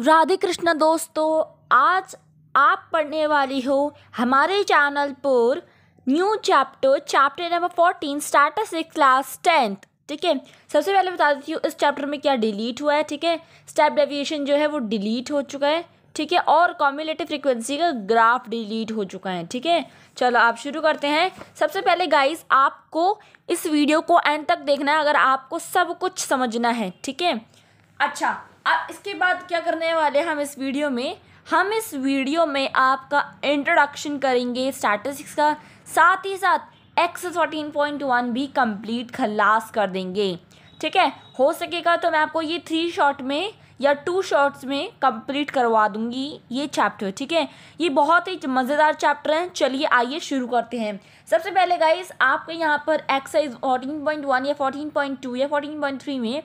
राधे कृष्ण दोस्तों आज आप पढ़ने वाली हो हमारे चैनल पर new chapter chapter number fourteen starter से क्लास टेंथ ठीक है सबसे पहले बता देती हूँ इस चैप्टर में क्या डिलीट हुआ है ठीक है स्टेप डेविएशन जो है वो डिलीट हो चुका है ठीक है और कॉम्युलेटिव फ्रिक्वेंसी का ग्राफ डिलीट हो चुका है ठीक है चलो आप शुरू करते हैं सबसे पहले गाइस आपको इस वीडियो को एंड तक देखना है अगर आपको सब कुछ समझना है ठीक है अच्छा अब इसके बाद क्या करने वाले हम इस वीडियो में हम इस वीडियो में आपका इंट्रोडक्शन करेंगे स्टैटिस्टिक्स का साथ ही साथ एक्स फोर्टीन पॉइंट वन भी कंप्लीट खलास कर देंगे ठीक है हो सकेगा तो मैं आपको ये थ्री शॉट में या टू शॉर्ट्स में कंप्लीट करवा दूंगी ये चैप्टर ठीक है ये बहुत ही मज़ेदार चैप्टर हैं चलिए आइए शुरू करते हैं सबसे पहले गाइस आपके यहाँ पर एक्सरसाइज फोर्टीन पॉइंट वन या फोर्टीन पॉइंट टू या फोर्टीन पॉइंट थ्री में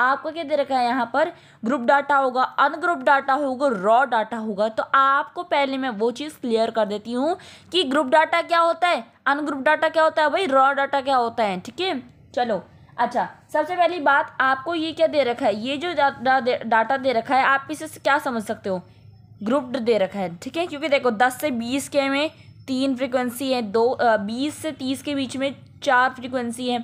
आपको क्या दे रखा है यहाँ पर ग्रुप डाटा होगा अनग्रुप डाटा होगा रॉ डाटा होगा तो आपको पहले मैं वो चीज़ क्लियर कर देती हूँ कि ग्रुप डाटा क्या होता है अनग्रुप डाटा क्या होता है भाई रॉ डाटा क्या होता है ठीक है चलो अच्छा सबसे पहली बात आपको ये क्या दे रखा है ये जो डाटा दे रखा है आप इसे क्या समझ सकते हो ग्रुप्ड दे रखा है ठीक है क्योंकि देखो दस से बीस के में तीन फ्रिक्वेंसी है दो बीस से तीस के बीच में चार फ्रिक्वेंसी है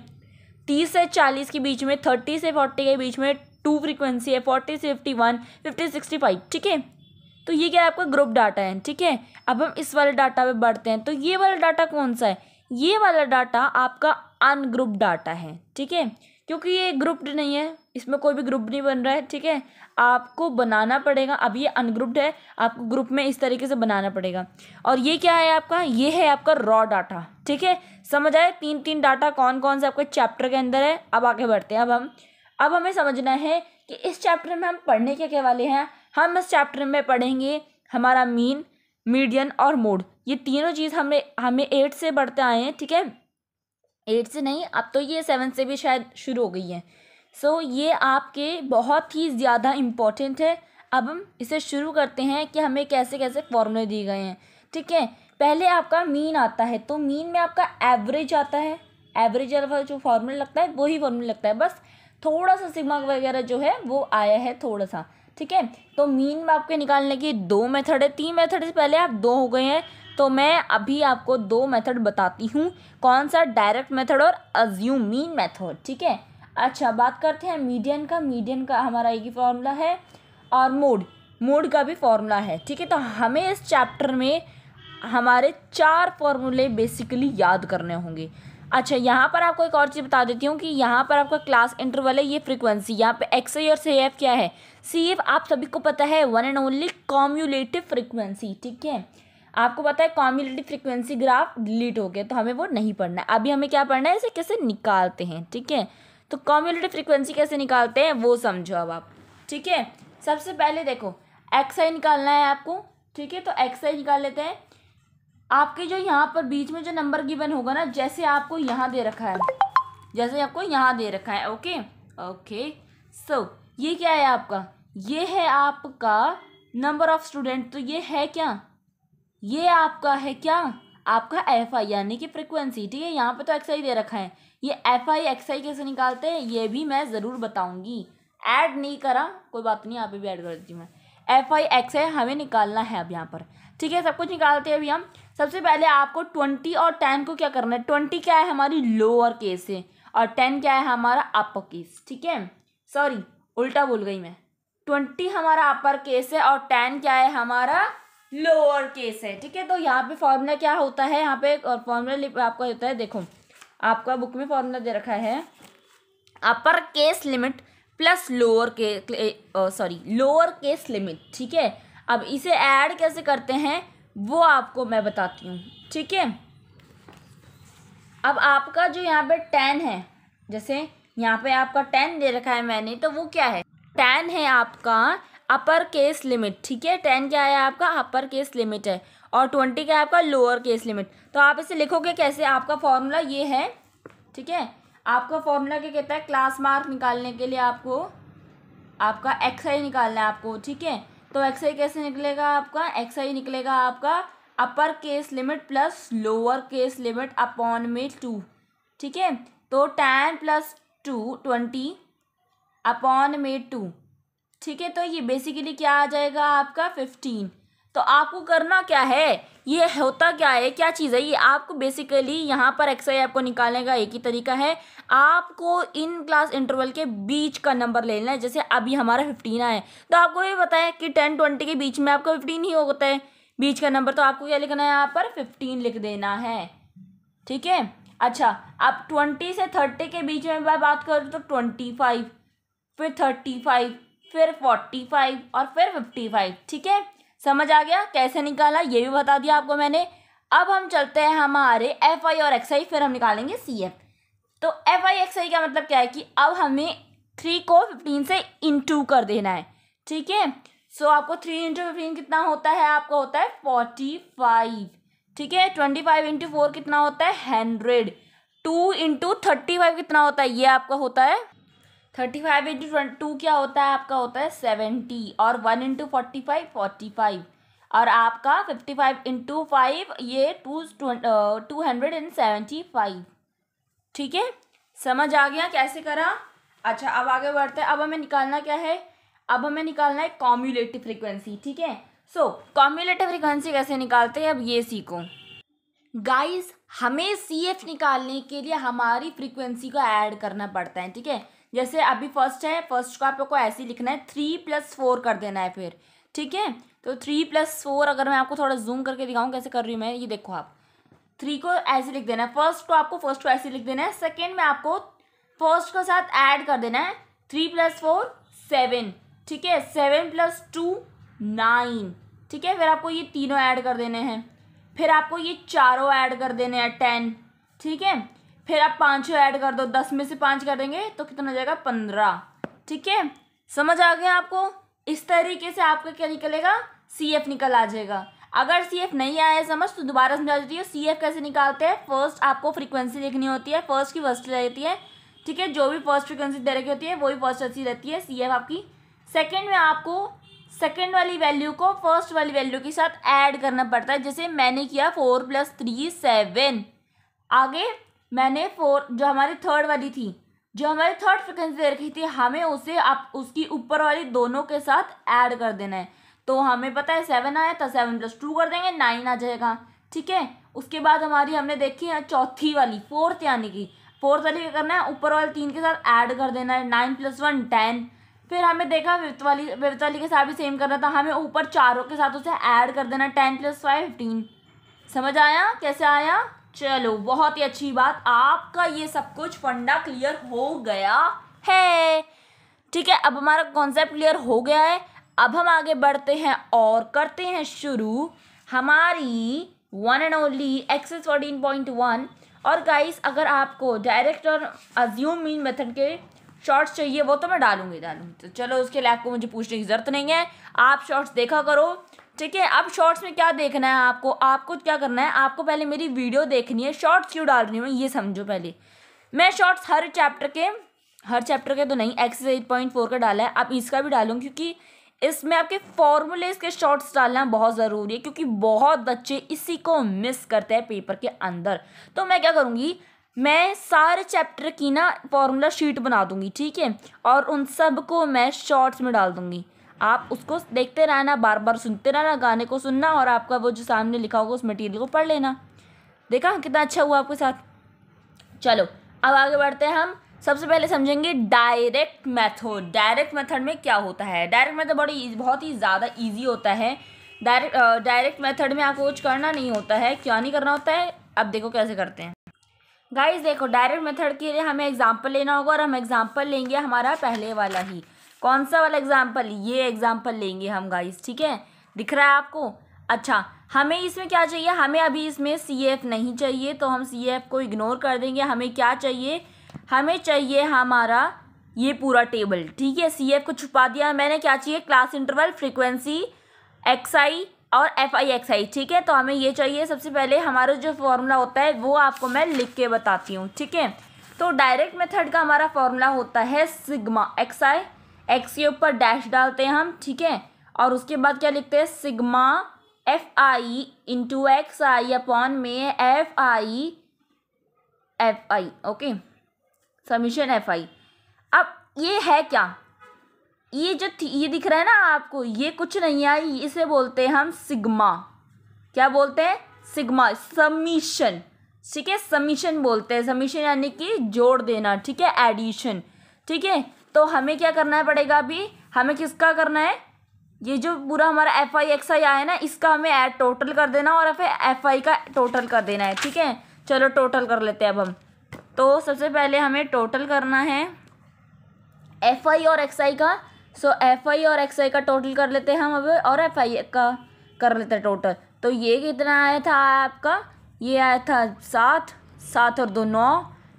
तीस से चालीस के बीच में थर्टी से फोर्टी के बीच में टू फ्रीक्वेंसी है फोर्टी से fifty one fifty sixty five ठीक है तो ये क्या है आपका ग्रुप डाटा है ठीक है अब हम इस वाले डाटा पे बढ़ते हैं तो ये वाला डाटा कौन सा है ये वाला डाटा आपका अनग्रुप डाटा है ठीक है क्योंकि ये ग्रुप्ड नहीं है इसमें कोई भी ग्रुप नहीं बन रहा है ठीक है आपको बनाना पड़ेगा अब ये अनग्रुप्ड है आपको ग्रुप में इस तरीके से बनाना पड़ेगा और ये क्या है आपका ये है आपका रॉ डाटा ठीक है समझ आए तीन तीन डाटा कौन कौन से आपके चैप्टर के अंदर है अब आगे बढ़ते हैं अब हम अब हमें समझना है कि इस चैप्टर में हम पढ़ने के क्या वाले हैं हम इस चैप्टर में पढ़ेंगे हमारा मीन मीडियन और मोड ये तीनों चीज़ हमें हमें एट से बढ़ते आए हैं ठीक है एट से नहीं अब तो ये सेवन से भी शायद शुरू हो गई है सो so, ये आपके बहुत ही ज़्यादा इम्पॉर्टेंट है अब हम इसे शुरू करते हैं कि हमें कैसे कैसे फॉर्मूले दिए गए हैं ठीक है पहले आपका मीन आता है तो मीन में आपका एवरेज आता है एवरेज वाला जो फॉर्मूला लगता है वही फॉर्मूला लगता है बस थोड़ा सा सिग्मा वगैरह जो है वो आया है थोड़ा सा ठीक है तो मीन में आपके निकालने की दो मेथड है तीन मेथड से पहले आप दो हो गए हैं तो मैं अभी आपको दो मेथड बताती हूँ कौन सा डायरेक्ट मेथड और अज्यूम मीन मेथड ठीक है अच्छा बात करते हैं मीडियन का मीडियन का हमारा एक ही फॉर्मूला है और मोड मोड का भी फॉर्मूला है ठीक है तो हमें इस चैप्टर में हमारे चार फॉर्मूले बेसिकली याद करने होंगे अच्छा यहाँ पर आपको एक और चीज़ बता देती हूँ कि यहाँ पर आपका क्लास इंटरवल है ये फ्रीक्वेंसी यहाँ पे एक्स और सी एफ क्या है सी एफ आप सभी को पता है one and only cumulative frequency ठीक है आपको पता है कॉम्यूलेटिव फ्रीक्वेंसी ग्राफ डिलीट हो गया तो हमें वो नहीं पढ़ना है अभी हमें क्या पढ़ना है इसे कैसे निकालते हैं ठीक है तो कॉम्युलेटिव फ्रिक्वेंसी कैसे निकालते हैं वो समझो अब आप ठीक है सबसे पहले देखो एक्स आई निकालना है आपको ठीक है तो एक्स आई निकाल लेते हैं आपके जो यहाँ पर बीच में जो नंबर गिवन होगा ना जैसे आपको यहाँ दे रखा है जैसे आपको यहाँ दे रखा है ओके ओके सो ये क्या है आपका ये है आपका नंबर ऑफ स्टूडेंट तो ये है क्या ये आपका है क्या आपका एफ आई यानी कि फ्रिक्वेंसी ठीक है यहाँ पे तो एक्स आई दे रखा है ये एफ आई एक्स आई कैसे निकालते हैं ये भी मैं ज़रूर बताऊँगी ऐड नहीं करा कोई बात नहीं यहाँ पे भी ऐड कर देती मैं एफ आई एक्स आई हमें निकालना है अब यहाँ पर ठीक है सब कुछ निकालते हैं अभी हम सबसे पहले आपको ट्वेंटी और टेन को क्या करना है ट्वेंटी क्या है हमारी लोअर केस है और टेन क्या है हमारा अपर केस ठीक है सॉरी उल्टा बोल गई मैं ट्वेंटी हमारा अपर केस है और टेन क्या है हमारा लोअर केस है ठीक है तो यहाँ पे फॉर्मूला क्या होता है यहाँ पे और फॉर्मूला आपका होता है देखो आपका बुक में फॉर्मूला दे रखा है upper case limit plus lower के सॉरी लोअर केस लिमिट ठीक है अब इसे ऐड कैसे करते हैं वो आपको मैं बताती हूँ ठीक है अब आपका जो यहाँ पे टेन है जैसे यहाँ पे आपका टेन दे रखा है मैंने तो वो क्या है टेन है आपका अपर केस लिमिट ठीक है टेन क्या है आपका अपर केस लिमिट है और ट्वेंटी क्या है आपका लोअर केस लिमिट तो आप इसे लिखोगे कैसे आपका फॉर्मूला ये है ठीक है आपका फॉर्मूला क्या कहता है क्लास मार्क निकालने के लिए आपको आपका एक्स आई निकालना है आपको ठीक है तो एक्स आई कैसे निकलेगा आपका एक्स आई निकलेगा आपका upper case limit plus lower case limit upon में टू ठीक है तो ten plus two twenty upon में टू ठीक है तो ये बेसिकली क्या आ जाएगा आपका फिफ्टीन तो आपको करना क्या है ये होता क्या है क्या चीज़ है ये आपको बेसिकली यहाँ पर एक्सरसाइज आपको निकालने का एक ही तरीका है आपको इन क्लास इंटरवल के बीच का नंबर लेना है जैसे अभी हमारा फिफ्टीन आया तो आपको ये पता है कि टेन ट्वेंटी के बीच में आपको फिफ्टीन ही होता है बीच का नंबर तो आपको क्या लिखना है यहाँ पर फिफ्टीन लिख देना है ठीक है अच्छा अब ट्वेंटी से थर्टी के बीच में मैं बात करूँ तो ट्वेंटी फाइव फिर थर्टी फाइव फिर फोर्टी फाइव और फिर फिफ्टी फाइव ठीक है समझ आ गया कैसे निकाला ये भी बता दिया आपको मैंने अब हम चलते हैं हमारे एफ आई और एक्स आई फिर हम निकालेंगे सी एफ तो एफ आई एक्स आई का मतलब क्या है कि अब हमें थ्री को फिफ्टीन से इंटू कर देना है ठीक है सो आपको थ्री इंटू फिफ्टीन कितना होता है आपका होता है फोर्टी फाइव ठीक है ट्वेंटी फाइव इंटू फोर कितना होता है hundred two into thirty five कितना होता है ये आपका होता है थर्टी फाइव इंटू टू क्या होता है आपका होता है सेवेंटी और one into forty five forty five और आपका फिफ्टी फाइव इंटू फाइव ये two two hundred and seventy five ठीक है समझ आ गया कैसे करा अच्छा अब आगे बढ़ते हैं अब हमें निकालना क्या है अब हमें निकालना है कॉम्यूलेटिव फ्रिक्वेंसी ठीक है सो कॉम्यूलेटिव फ्रिक्वेंसी कैसे निकालते हैं अब ये सीखो गाइस हमें सी एफ निकालने के लिए हमारी फ्रिक्वेंसी को ऐड करना पड़ता है ठीक है जैसे अभी फर्स्ट है फर्स्ट को आप लोग को ऐसे लिखना है थ्री प्लस फोर कर देना है फिर ठीक है तो थ्री प्लस फोर अगर मैं आपको थोड़ा जूम करके दिखाऊँ कैसे कर रही हूँ मैं ये देखो आप थ्री को ऐसे लिख देना है फर्स्ट को आपको फर्स्ट को ऐसे लिख देना है सेकेंड में आपको फर्स्ट के साथ ऐड कर देना है थ्री प्लस फोर सेवन ठीक है सेवन प्लस टू नाइन ठीक है फिर आपको ये तीनों ऐड कर देने हैं फिर आपको ये चारों ऐड कर देने हैं टेन ठीक है फिर आप पाँचों ऐड कर दो दस में से पाँच करेंगे तो कितना हो जाएगा पंद्रह ठीक है समझ आ गया आपको इस तरीके से आपका क्या निकलेगा सी एफ निकल आ जाएगा अगर सी एफ नहीं आया समझ तो दोबारा समझा देती है सी एफ कैसे निकालते हैं फर्स्ट आपको फ्रीक्वेंसी देखनी होती है फर्स्ट की फर्स्ट रहती है ठीक है जो भी फर्स्ट फ्रीक्वेंसी दे रखी होती है वही फर्स्ट अच्छी रहती है सी एफ आपकी सेकेंड में आपको सेकेंड वाली वैल्यू को फर्स्ट वाली वैल्यू के साथ ऐड करना पड़ता है जैसे मैंने किया फोर प्लस थ्री सेवन आगे मैंने फोर जो हमारी थर्ड वाली थी जो हमारी थर्ड फ्रिक्वेंसी दे रखी थी हमें उसे आप उसकी ऊपर वाली दोनों के साथ ऐड कर देना है तो हमें पता है सेवन आया था सेवन प्लस टू कर देंगे नाइन आ जाएगा ठीक है उसके बाद हमारी हमने देखी है चौथी वाली फोर्थ यानी कि फोर्थ वाली क्या करना है ऊपर वाले तीन के साथ ऐड कर देना है नाइन प्लस वन टेन फिर हमें देखा फिफ्थ वाली फिफ्थ वाली के साथ भी सेम करना था हमें ऊपर चारों के साथ उसे ऐड कर देना है टेन प्लस फाइव फिफ्टीन समझ आया कैसे आया चलो बहुत ही अच्छी बात आपका ये सब कुछ फंडा क्लियर हो गया है ठीक है अब हमारा कॉन्सेप्ट क्लियर हो गया है अब हम आगे बढ़ते हैं और करते हैं शुरू हमारी one and only exercise fourteen point one और गाइस अगर आपको डायरेक्ट और अज्यूम मीन मेथड के शॉर्ट्स चाहिए वो तो मैं डालूंगी डालूंगी तो चलो उसके लिए आपको मुझे पूछने की ज़रूरत नहीं है आप शॉर्ट्स देखा करो ठीक है अब शॉर्ट्स में क्या देखना है आपको आपको क्या करना है आपको पहले मेरी वीडियो देखनी है शॉर्ट्स क्यों डाल रही हूँ ये समझो पहले मैं शॉर्ट्स हर चैप्टर के हर चैप्टर के तो नहीं एक्सरसाइज पॉइंट फोर का डाला है आप इसका भी डालूँ क्योंकि इसमें आपके फॉर्मूलेज के शॉर्ट्स डालना बहुत ज़रूरी है क्योंकि बहुत बच्चे इसी को मिस करते हैं पेपर के अंदर तो मैं क्या करूँगी मैं सारे चैप्टर की ना फॉर्मूला शीट बना दूँगी ठीक है और उन सब को मैं शॉर्ट्स में डाल दूँगी आप उसको देखते रहना बार बार सुनते रहना गाने को सुनना और आपका वो जो सामने लिखा होगा उस मटेरियल को पढ़ लेना देखा कितना अच्छा हुआ आपके साथ चलो अब आगे बढ़ते हैं हम सबसे पहले समझेंगे डायरेक्ट मेथड डायरेक्ट मेथड में क्या होता है डायरेक्ट मेथड बड़ी बहुत ही ज़्यादा ईजी होता है डायरेक्ट डायरेक्ट मेथड में आपको कुछ करना नहीं होता है क्यों नहीं करना होता है अब देखो कैसे करते हैं गाइस देखो डायरेक्ट मेथड के लिए हमें एग्जांपल लेना होगा और हम एग्जांपल लेंगे हमारा पहले वाला ही कौन सा वाला एग्जाम्पल ये एग्जाम्पल लेंगे हम गाइस ठीक है दिख रहा है आपको अच्छा हमें इसमें क्या चाहिए हमें अभी इसमें सी एफ नहीं चाहिए तो हम सी एफ को इग्नोर कर देंगे हमें क्या चाहिए हमें चाहिए हमारा ये पूरा टेबल ठीक है सी एफ को छुपा दिया मैंने क्या चाहिए class interval frequency X I और एफ आई एक्स आई ठीक है तो हमें ये चाहिए सबसे पहले हमारा जो फॉर्मूला होता है वो आपको मैं लिख के बताती हूँ ठीक है तो डायरेक्ट मेथड का हमारा फॉर्मूला होता है सिग्मा एक्स आई एक्स के ऊपर डैश डालते हैं हम ठीक है और उसके बाद क्या लिखते हैं sigma F I into X I upon में F I F I okay summation F I अब ये है क्या ये जो ये दिख रहा है ना आपको ये कुछ नहीं है इसे बोलते हैं हम सिग्मा क्या बोलते हैं सिग्मा समीशन ठीक है समीशन बोलते हैं समीशन यानी कि जोड़ देना ठीक है एडिशन ठीक है तो हमें क्या करना पड़ेगा अभी हमें किसका करना है ये जो पूरा हमारा एफ आई एक्स आई आया ना इसका हमें ऐड टोटल कर देना और फिर एफ आई का टोटल कर देना है ठीक है चलो टोटल कर लेते हैं अब हम तो सबसे पहले हमें टोटल करना है एफ आई और एक्स आई का सो एफ आई और एक्स आई का टोटल कर लेते हैं हम अब और एफ आई का कर लेते हैं टोटल तो ये कितना आया था आपका ये आया था सात सात और दो नौ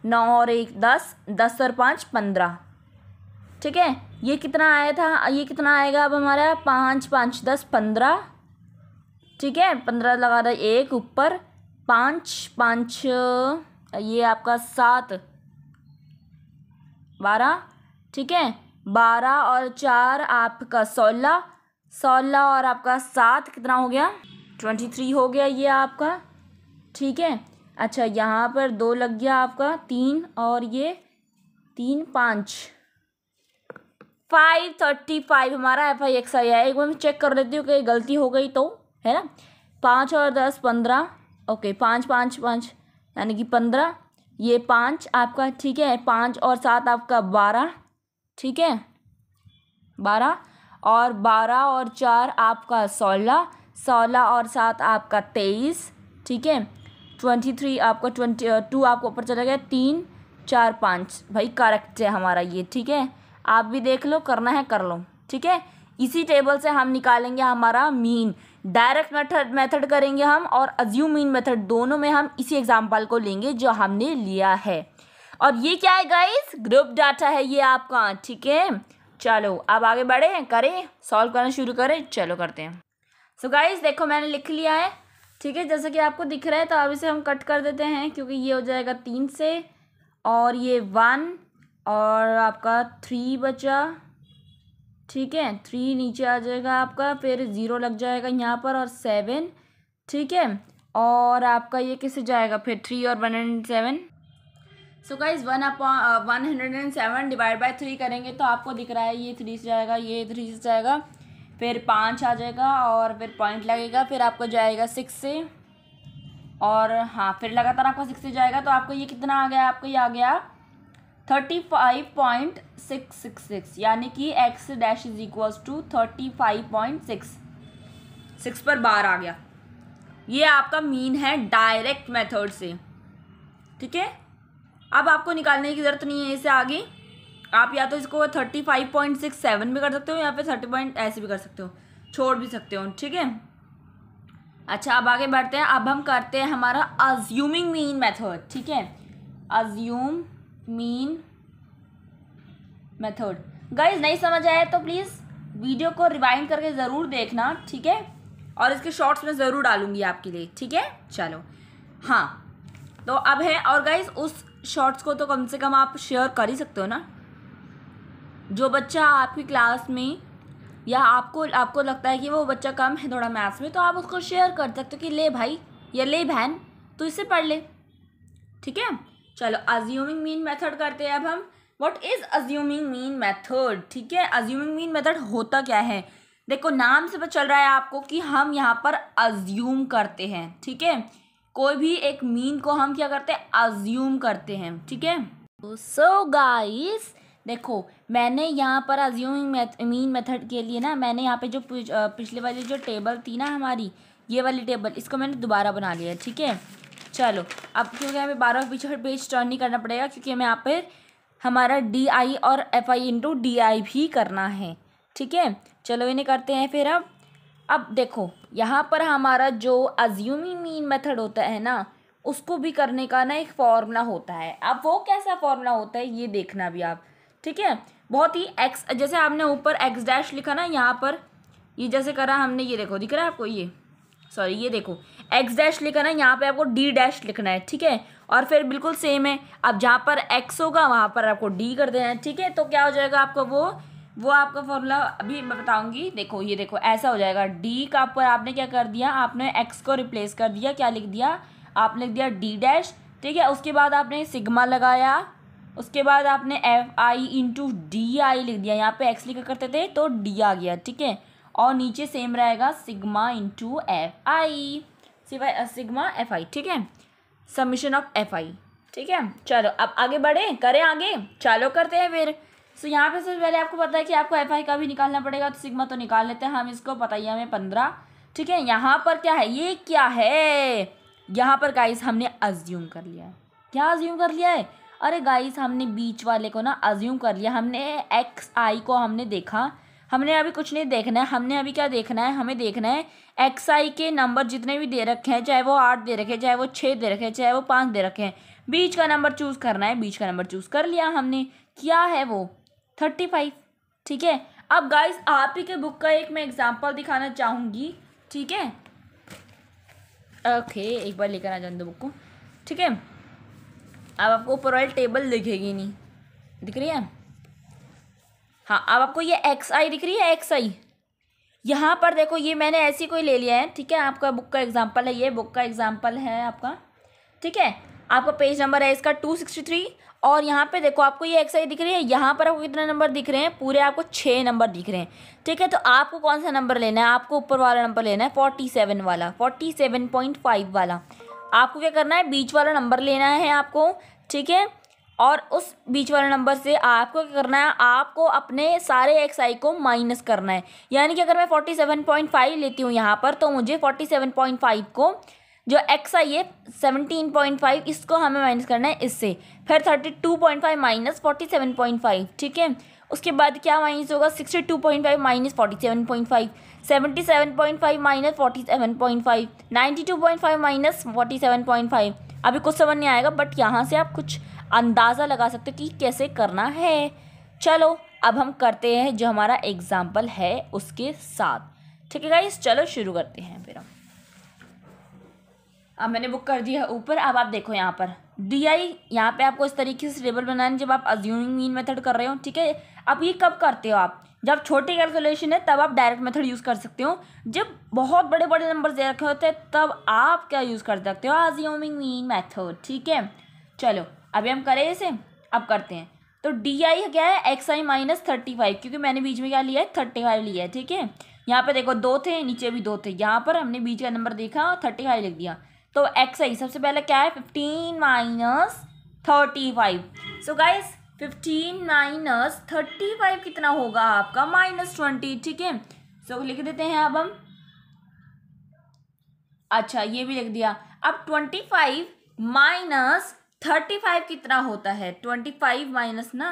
नौ और एक दस दस और पाँच पंद्रह ठीक है ये कितना आया था ये कितना आएगा अब हमारा पाँच पाँच दस पंद्रह ठीक है पंद्रह लगा दें एक ऊपर पाँच पाँच ये आपका सात बारह ठीक है बारह और चार आपका सोलह सोलह और आपका सात कितना हो गया ट्वेंटी थ्री हो गया ये आपका ठीक है अच्छा यहाँ पर दो लग गया आपका तीन और ये तीन पाँच फाइव थर्टी फाइव हमारा एफ आई एक्स आई है एक बार मैं चेक कर लेती हूँ कि गलती हो गई तो है ना पाँच और दस पंद्रह ओके पाँच पाँच पाँच यानी कि पंद्रह ये पाँच आपका ठीक है पाँच और सात आपका बारह ठीक है बारह और बारह और चार आपका सोलह सोलह और सात आपका तेईस ठीक है ट्वेंटी थ्री आपका ट्वेंटी टू uh, आपको ऊपर चला गया तीन चार पाँच भाई करेक्ट है हमारा ये ठीक है आप भी देख लो करना है कर लो ठीक है इसी टेबल से हम निकालेंगे हमारा मीन डायरेक्ट मेथड मेथड करेंगे हम और अज्यूम मीन मेथड दोनों में हम इसी एग्जाम्पल को लेंगे जो हमने लिया है और ये क्या है गाइस ग्रुप डाटा है ये आपका ठीक है चलो अब आगे बढ़े करें सॉल्व करना शुरू करें चलो करते हैं सो so गाइस देखो मैंने लिख लिया है ठीक है जैसे कि आपको दिख रहा है तो अब इसे हम कट कर देते हैं क्योंकि ये हो जाएगा तीन से और ये वन और आपका थ्री बचा ठीक है थ्री नीचे आ जाएगा आपका फिर ज़ीरो लग जाएगा यहाँ पर और सेवन ठीक है और आपका ये किससे जाएगा फिर थ्री और one hundred seven so guys one upon one hundred and seven divide by three करेंगे तो आपको दिख रहा है ये थ्री से जाएगा ये थ्री से जाएगा फिर पाँच आ जाएगा और फिर पॉइंट लगेगा फिर आपको जाएगा सिक्स से और हाँ फिर लगातार आपको सिक्स से जाएगा तो आपको ये कितना आ गया आपको ये आ गया thirty five point six six six यानी कि X dash is equals to thirty five point six six पर बार आ गया ये आपका मीन है डायरेक्ट मेथड से ठीक है अब आपको निकालने की ज़रूरत नहीं है इसे आगे आप या तो इसको thirty five point six seven भी कर सकते हो या फिर थर्टी पॉइंट ऐसे भी कर सकते हो छोड़ भी सकते हो ठीक है अच्छा अब आगे बढ़ते हैं अब हम करते हैं हमारा अज्यूमिंग मीन मेथड ठीक है अज्यूम मीन मेथड गाइज नहीं समझ आया तो प्लीज़ वीडियो को रिवाइंड करके ज़रूर देखना ठीक है और इसके शॉर्ट्स में ज़रूर डालूंगी आपके लिए ठीक है चलो हाँ तो अब है और गाइज उस शॉर्ट्स को तो कम से कम आप शेयर कर ही सकते हो ना जो बच्चा आपकी क्लास में या आपको आपको लगता है कि वो बच्चा कम है थोड़ा मैथ्स में तो आप उसको शेयर कर सकते हो कि ले भाई या ले बहन तो इसे पढ़ ले ठीक है चलो अज्यूमिंग मीन मेथड करते हैं अब हम what is assuming mean method ठीक है अज्यूमिंग मीन मैथड होता क्या है देखो नाम से पता चल रहा है आपको कि हम यहाँ पर अज्यूम करते हैं ठीक है कोई भी एक मीन को हम क्या करते हैं अज्यूम करते हैं ठीक है सो गाइस देखो मैंने यहाँ पर अज्यूमिंग मीन मेथड के लिए ना मैंने यहाँ पे जो पिछले वाली जो टेबल थी ना हमारी ये वाली टेबल इसको मैंने दोबारा बना लिया ठीक है चलो अब क्योंकि हमें बारह के पीछे पेज टर्न नहीं करना पड़ेगा क्योंकि हमें यहाँ पर हमारा डी आई और F I into D I भी करना है ठीक है चलो इन्हें करते हैं फिर अब अब देखो यहाँ पर हमारा जो अज्यूमी मीन मेथड होता है ना उसको भी करने का ना एक फॉर्मूला होता है अब वो कैसा फॉर्मूला होता है ये देखना भी आप ठीक है बहुत ही एक्स जैसे आपने ऊपर एक्स डैश लिखा ना यहाँ पर ये जैसे करा हमने ये देखो दिख रहा है आपको ये सॉरी ये देखो एक्स डैश लिखा ना यहाँ पे आपको डी डैश लिखना है ठीक है और फिर बिल्कुल सेम है अब जहाँ पर एक्स होगा वहाँ पर आपको डी कर देना है ठीक है तो क्या हो जाएगा आपका वो वो आपका फॉर्मूला अभी मैं बताऊँगी देखो ये देखो ऐसा हो जाएगा डी का पर आपने क्या कर दिया आपने एक्स को रिप्लेस कर दिया क्या लिख दिया आपने लिख दिया डी डैश ठीक है उसके बाद आपने सिग्मा लगाया उसके बाद आपने F I into D I लिख दिया यहाँ पे एक्स लिखा करते थे तो डी आ गया ठीक है और नीचे सेम रहेगा सिग्मा इंटू एफ आई सिवाय सिग्मा एफ आई ठीक है सबमिशन ऑफ एफ आई ठीक है चलो अब आगे बढ़े करें आगे चलो करते हैं फिर सो so, यहाँ पे सबसे पहले आपको पता है कि आपको एफ आई का भी निकालना पड़ेगा तो सिग्मा तो निकाल लेते हैं हम इसको पता ही हमें पंद्रह ठीक है यहाँ पर क्या है ये क्या है यहाँ पर गाइस हमने अज्यूम कर लिया है क्या अज्यूम कर लिया है अरे गाइस हमने बीच वाले को ना अज्यूम कर लिया हमने एक्स आई को हमने देखा हमने अभी कुछ नहीं देखना है हमने अभी क्या देखना है हमें देखना है एक्स आई के नंबर जितने भी दे रखे हैं चाहे वो आठ दे रखे हैं चाहे वो छः दे रखे हैं चाहे वो पाँच दे रखे हैं बीच का नंबर चूज़ करना है बीच का नंबर चूज़ कर लिया हमने क्या है वो थर्टी फाइव ठीक है अब गाइस आप ही के बुक का एक मैं एग्जाम्पल दिखाना चाहूँगी ठीक है ओके एक बार लेकर आ जाऊँ बुक को ठीक है अब आपको ऊपर वाली टेबल दिखेगी नहीं दिख रही है हाँ अब आपको ये एक्स आई दिख रही है एक्स आई यहाँ पर देखो ये मैंने ऐसी कोई ले लिया है ठीक है आपका बुक का एग्जाम्पल है ये बुक का एग्जाम्पल है आपका ठीक है आपका पेज नंबर है इसका टू सिक्सटी थ्री और यहाँ पे देखो आपको ये एक्स आई दिख रही है यहाँ पर आपको कितने नंबर दिख रहे हैं पूरे आपको छः नंबर दिख रहे हैं ठीक है तो आपको कौन सा नंबर लेना है आपको ऊपर वाला नंबर लेना है फोर्टी सेवन वाला फोर्टी सेवन पॉइंट फाइव वाला आपको क्या करना है बीच वाला नंबर लेना है आपको ठीक है और उस बीच वाले नंबर से आपको क्या करना है आपको अपने सारे एक्स आई को माइनस करना है यानी कि अगर मैं फोर्टी सेवन पॉइंट फाइव लेती हूँ यहाँ पर तो मुझे फोर्टी सेवन पॉइंट फाइव को जो एक्स आई है सेवनटीन पॉइंट फाइव इसको हमें माइनस करना है इससे फिर thirty two point five minus forty seven point five ठीक है उसके बाद क्या माइनस होगा sixty two point five minus forty seven point five seventy seven point five minus forty seven point five ninety two point five minus forty seven point five अभी कुछ समझ नहीं आएगा बट यहाँ से आप कुछ अंदाज़ा लगा सकते हो कि कैसे करना है चलो अब हम करते हैं जो हमारा एग्ज़ाम्पल है उसके साथ ठीक है गाइस चलो शुरू करते हैं फिर हम अब मैंने बुक कर दिया ऊपर अब आप देखो यहाँ पर डी आई यहाँ पर आपको इस तरीके से टेबल बनाना जब आप अज्यूमिंग मीन मेथड कर रहे हो ठीक है अब ये कब करते हो आप जब छोटे कैलकुलेशन है तब आप डायरेक्ट मेथड यूज़ कर सकते हो जब बहुत बड़े बड़े नंबर दे रखे होते हैं तब आप क्या यूज़ कर सकते हो अज्यूमिंग मीन मेथड ठीक है चलो अभी हम करें इसे अब करते हैं तो डी आई क्या है X I minus thirty five क्योंकि मैंने बीच में क्या लिया है थर्टी फाइव लिया है ठीक है यहाँ पर देखो दो थे नीचे भी दो थे यहाँ पर हमने बीच का नंबर देखा थर्टी फाइव लिख दिया तो एक्स आई सबसे पहले क्या है fifteen minus thirty five so guys fifteen minus thirty five कितना होगा आपका माइनस ट्वेंटी ठीक है सो लिख देते हैं अब हम अच्छा ये भी लिख दिया अब twenty five minus thirty five कितना होता है ट्वेंटी फाइव माइनस ना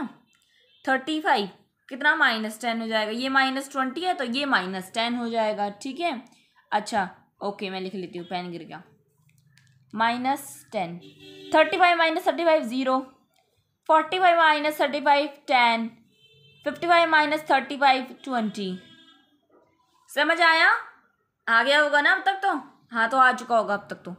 थर्टी फाइव कितना माइनस टेन हो जाएगा ये माइनस ट्वेंटी है तो ये माइनस टेन हो जाएगा ठीक है अच्छा ओके मैं लिख लेती हूँ पेन गिर गया minus ten thirty five minus thirty five zero forty five minus thirty five ten fifty five minus thirty five twenty समझ आया आ गया होगा ना अब तक तो हाँ तो आ चुका होगा अब तक तो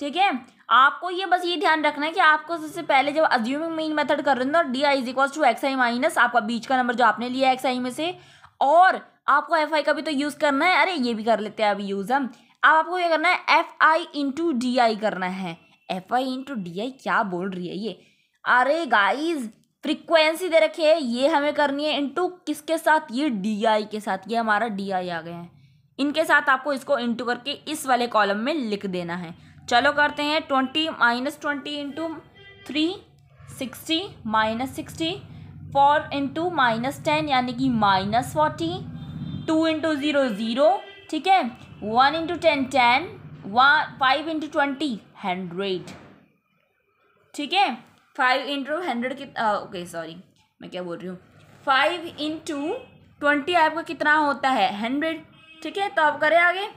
ठीक है आपको ये बस ये ध्यान रखना है कि आपको सबसे पहले जब अज्यूमिंग मेन मेथड कर रहे हो ना D I is equals to X I minus आपका बीच का नंबर जो आपने लिया एक्स आई में से और आपको एफ आई का भी तो यूज़ करना है अरे ये भी कर लेते हैं अभी यूज़ हम अब आपको ये करना है F I into D I करना है F I into D I क्या बोल रही है ये अरे गाइज फ्रिक्वेंसी दे रखी है ये हमें करनी है इंटू किसके साथ ये डी आई के साथ ये हमारा डी आई आ गए हैं इनके साथ आपको इसको इंटू करके इस वाले कॉलम में लिख देना है चलो करते हैं twenty minus twenty into three sixty minus sixty four into minus ten यानी कि minus forty two into zero zero ठीक है one into ten ten one five into twenty hundred ठीक है फाइव इंटू हंड्रेड कितना ओके सॉरी मैं क्या बोल रही हूँ फाइव इंटू ट्वेंटी आपका कितना होता है हंड्रेड ठीक है तो आप करें आगे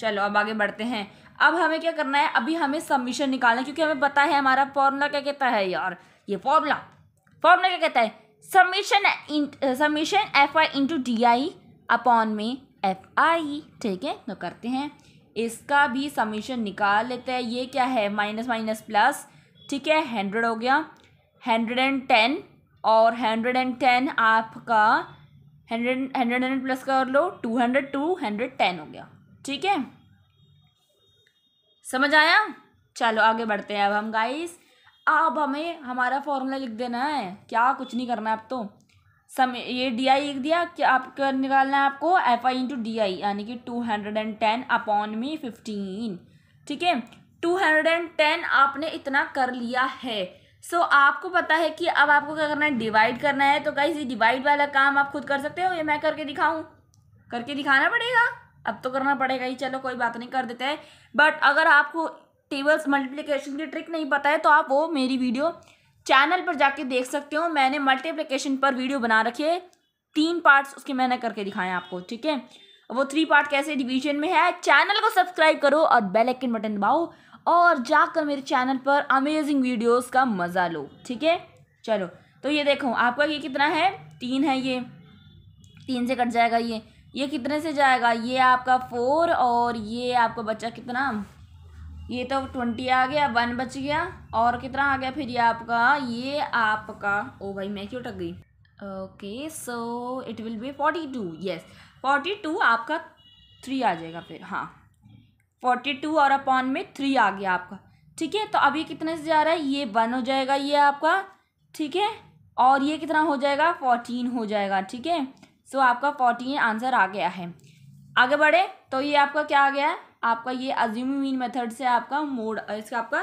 चलो अब आगे बढ़ते हैं अब हमें क्या करना है अभी हमें सबमिशन निकालना है क्योंकि हमें पता है हमारा फॉर्मूला क्या कहता है यार ये फॉर्मूला फॉर्मूला क्या कहता है submission submission F I into D I upon में एफ आई ठीक है तो करते हैं इसका भी समीशन निकाल लेते हैं ये क्या है माइनस माइनस प्लस ठीक है हंड्रेड हो गया हंड्रेड एंड टेन और हंड्रेड एंड टेन आपका हंड्रेड हंड्रेड हंड्रेड प्लस कर लो two hundred two hundred ten हो गया ठीक है समझ आया चलो आगे बढ़ते हैं अब हम गाइस अब हमें हमारा फॉर्मूला लिख देना है क्या कुछ नहीं करना है अब तो सम ये डी आई लिख दिया क्या आप निकालना है आपको F I into D I यानी कि two hundred and ten upon मी फिफ्टीन ठीक है टू हंड्रेड एंड टेन आपने इतना कर लिया है सो so, आपको पता है कि अब आपको क्या करना है डिवाइड करना है तो गाइस ये डिवाइड वाला काम आप खुद कर सकते हो ये मैं करके दिखाऊं करके दिखाना पड़ेगा अब तो करना पड़ेगा ही चलो कोई बात नहीं कर देते हैं बट अगर आपको टेबल्स मल्टीप्लिकेशन की ट्रिक नहीं पता है तो आप वो मेरी वीडियो चैनल पर जाके देख सकते हो मैंने मल्टीप्लिकेशन पर वीडियो बना रखी है तीन पार्ट्स उसके मैंने करके दिखाए आपको ठीक है वो थ्री पार्ट कैसे डिवीजन में है चैनल को सब्सक्राइब करो और बेल आइकन बटन दबाओ और जाकर मेरे चैनल पर अमेजिंग वीडियोस का मज़ा लो ठीक है चलो तो ये देखो आपका ये कितना है तीन है ये तीन से कट जाएगा ये ये कितने से जाएगा ये आपका फोर और ये आपका बच्चा कितना ये तो ट्वेंटी आ गया वन बच गया और कितना आ गया फिर ये आपका ये आपका ओ भाई मैं क्यों टक गई okay so it will be forty two yes forty two आपका थ्री आ जाएगा फिर हाँ फोर्टी टू और अपॉन में थ्री आ गया आपका ठीक है तो अभी कितने से जा रहा है ये वन हो जाएगा ये आपका ठीक है और ये कितना हो जाएगा फोर्टीन हो जाएगा ठीक है सो आपका फोर्टीन आंसर आ गया है आगे बढ़े तो ये आपका क्या आ गया है आपका ये अज्यूमी मीन मेथड से आपका मोड इसका आपका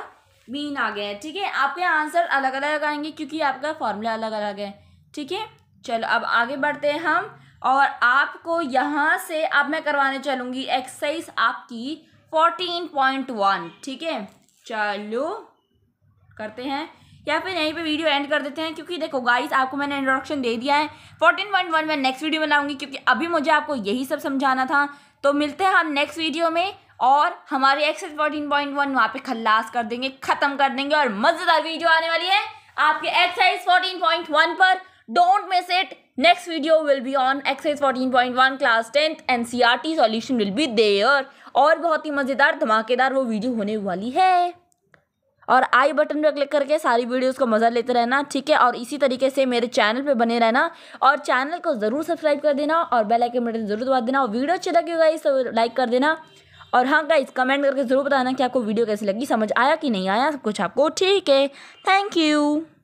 मीन आ गया है ठीक है आपके आंसर अलग अलग आएंगे क्योंकि आपका फॉर्मूला अलग अलग है ठीक है चलो अब आगे बढ़ते हैं हम और आपको यहाँ से अब मैं करवाने चलूँगी एक्सरसाइज आपकी फोर्टीन पॉइंट वन ठीक है चलो करते हैं या फिर यहीं पे वीडियो एंड कर देते हैं क्योंकि देखो गाइस आपको मैंने इंट्रोडक्शन दे दिया है फोर्टीन पॉइंट वन मैं नेक्स्ट वीडियो बनाऊंगी क्योंकि अभी मुझे आपको यही सब समझाना था तो मिलते हैं हम नेक्स्ट वीडियो में और हमारे एक्सेस फोर्टीन पॉइंट वन वहाँ पर खल्लास कर देंगे ख़त्म कर देंगे और मज़ेदार वीडियो आने वाली है आपके एक्सेस फोर्टीन पॉइंट वन पर don't miss it next video will be on exercise fourteen class 10th and crt solution will be और बहुत ही मज़ेदार धमाकेदार वो वीडियो होने वाली है और आई बटन पर क्लिक करके सारी वीडियोस को मज़ा लेते रहना ठीक है और इसी तरीके से मेरे चैनल पे बने रहना और चैनल को ज़रूर सब्सक्राइब कर देना और बेल आइकन बटन जरूर दबा देना और वीडियो अच्छी लगी गाइस तो लाइक कर देना और हाँ गाइस कमेंट करके ज़रूर बताना कि आपको वीडियो कैसी लगी समझ आया कि नहीं आया सब कुछ आपको ठीक है थैंक यू